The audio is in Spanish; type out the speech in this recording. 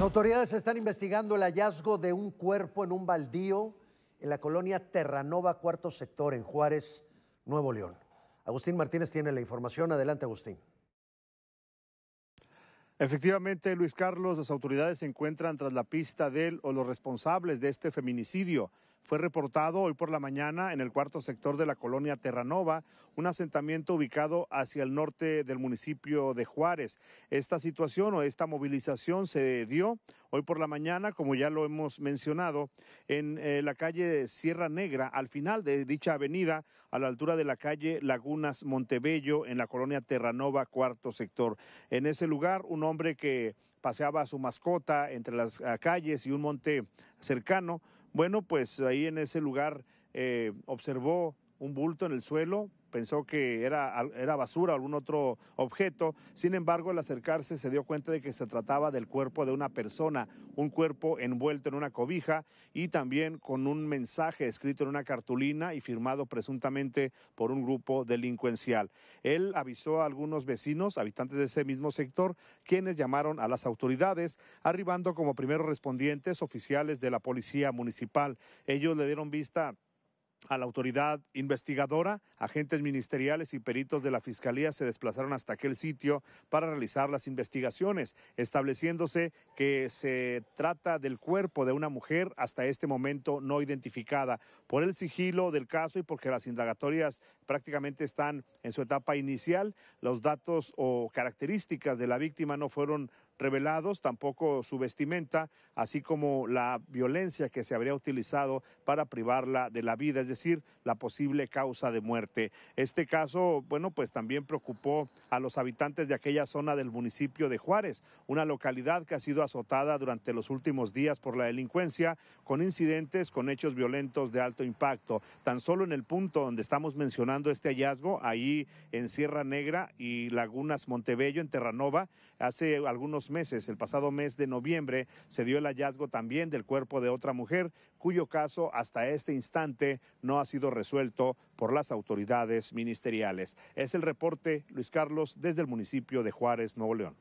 Las autoridades están investigando el hallazgo de un cuerpo en un baldío en la colonia Terranova, cuarto sector, en Juárez, Nuevo León. Agustín Martínez tiene la información. Adelante, Agustín. Efectivamente, Luis Carlos, las autoridades se encuentran tras la pista de él o los responsables de este feminicidio. Fue reportado hoy por la mañana en el cuarto sector de la colonia Terranova, un asentamiento ubicado hacia el norte del municipio de Juárez. Esta situación o esta movilización se dio hoy por la mañana, como ya lo hemos mencionado, en eh, la calle Sierra Negra, al final de dicha avenida, a la altura de la calle Lagunas Montebello, en la colonia Terranova, cuarto sector. En ese lugar, un hombre que paseaba a su mascota entre las ah, calles y un monte cercano, bueno, pues ahí en ese lugar eh, observó un bulto en el suelo, pensó que era, basura o algún otro objeto. Sin embargo, al acercarse se dio cuenta de que se trataba del cuerpo de una persona, un cuerpo envuelto en una cobija y también con un mensaje escrito en una cartulina y firmado presuntamente por un grupo delincuencial. Él avisó a algunos vecinos, habitantes de ese mismo sector, quienes llamaron a las autoridades, arribando como primeros respondientes oficiales de la policía municipal. Ellos le dieron vista a la autoridad investigadora, agentes ministeriales y peritos de la Fiscalía se desplazaron hasta aquel sitio para realizar las investigaciones, estableciéndose que se trata del cuerpo de una mujer hasta este momento no identificada por el sigilo del caso y porque las indagatorias prácticamente están en su etapa inicial. Los datos o características de la víctima no fueron revelados, tampoco su vestimenta, así como la violencia que se habría utilizado para privarla de la vida, es decir, la posible causa de muerte. Este caso, bueno, pues también preocupó a los habitantes de aquella zona del municipio de Juárez, una localidad que ha sido azotada durante los últimos días por la delincuencia, con incidentes, con hechos violentos de alto impacto. Tan solo en el punto donde estamos mencionando este hallazgo, ahí en Sierra Negra y Lagunas Montebello, en Terranova, hace algunos meses. El pasado mes de noviembre se dio el hallazgo también del cuerpo de otra mujer, cuyo caso hasta este instante no ha sido resuelto por las autoridades ministeriales. Es el reporte, Luis Carlos, desde el municipio de Juárez, Nuevo León.